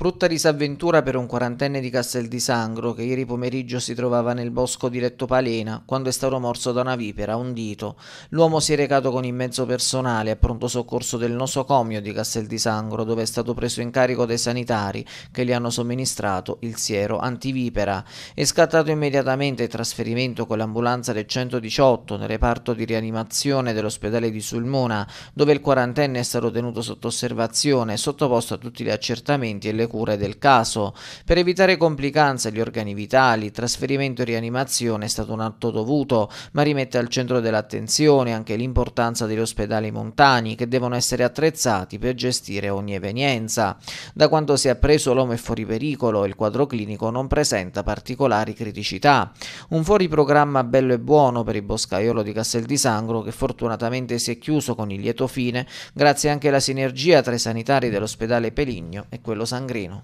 Brutta disavventura per un quarantenne di Castel di Sangro che ieri pomeriggio si trovava nel bosco di Letto Palena quando è stato morso da una vipera, un dito. L'uomo si è recato con il mezzo personale a pronto soccorso del nosocomio di Castel di Sangro dove è stato preso in carico dai sanitari che gli hanno somministrato il siero antivipera. È scattato immediatamente il trasferimento con l'ambulanza del 118 nel reparto di rianimazione dell'ospedale di Sulmona dove il quarantenne è stato tenuto sotto osservazione e sottoposto a tutti gli accertamenti e le cure del caso. Per evitare complicanze agli organi vitali, trasferimento e rianimazione è stato un atto dovuto, ma rimette al centro dell'attenzione anche l'importanza degli ospedali montani che devono essere attrezzati per gestire ogni evenienza. Da quanto si è appreso l'uomo è fuori pericolo e il quadro clinico non presenta particolari criticità. Un fuori programma bello e buono per il boscaiolo di Castel di Sangro che fortunatamente si è chiuso con il lieto fine grazie anche alla sinergia tra i sanitari dell'ospedale Peligno e quello Sangrino terreno.